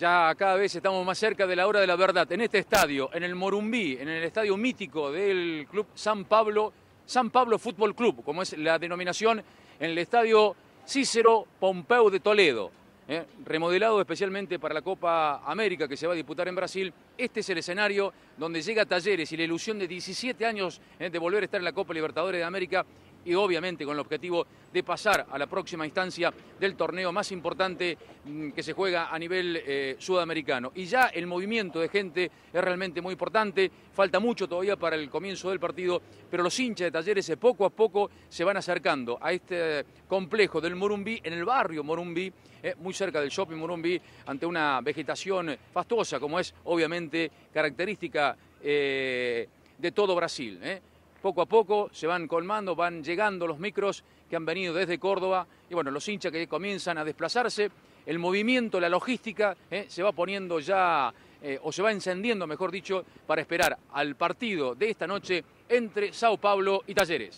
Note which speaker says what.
Speaker 1: Ya cada vez estamos más cerca de la hora de la verdad. En este estadio, en el Morumbí, en el estadio mítico del Club San Pablo, San Pablo Fútbol Club, como es la denominación, en el estadio Cícero Pompeu de Toledo. ¿eh? remodelado especialmente para la Copa América que se va a disputar en Brasil. Este es el escenario donde llega Talleres y la ilusión de 17 años ¿eh? de volver a estar en la Copa Libertadores de América y obviamente con el objetivo de pasar a la próxima instancia del torneo más importante mm, que se juega a nivel eh, sudamericano. Y ya el movimiento de gente es realmente muy importante, falta mucho todavía para el comienzo del partido, pero los hinchas de talleres eh, poco a poco se van acercando a este eh, complejo del Morumbí, en el barrio Morumbí, muy cerca del shopping Morumbí, ante una vegetación fastuosa, como es obviamente característica de todo Brasil poco a poco se van colmando, van llegando los micros que han venido desde Córdoba y bueno, los hinchas que comienzan a desplazarse, el movimiento, la logística eh, se va poniendo ya, eh, o se va encendiendo, mejor dicho, para esperar al partido de esta noche entre Sao Paulo y Talleres.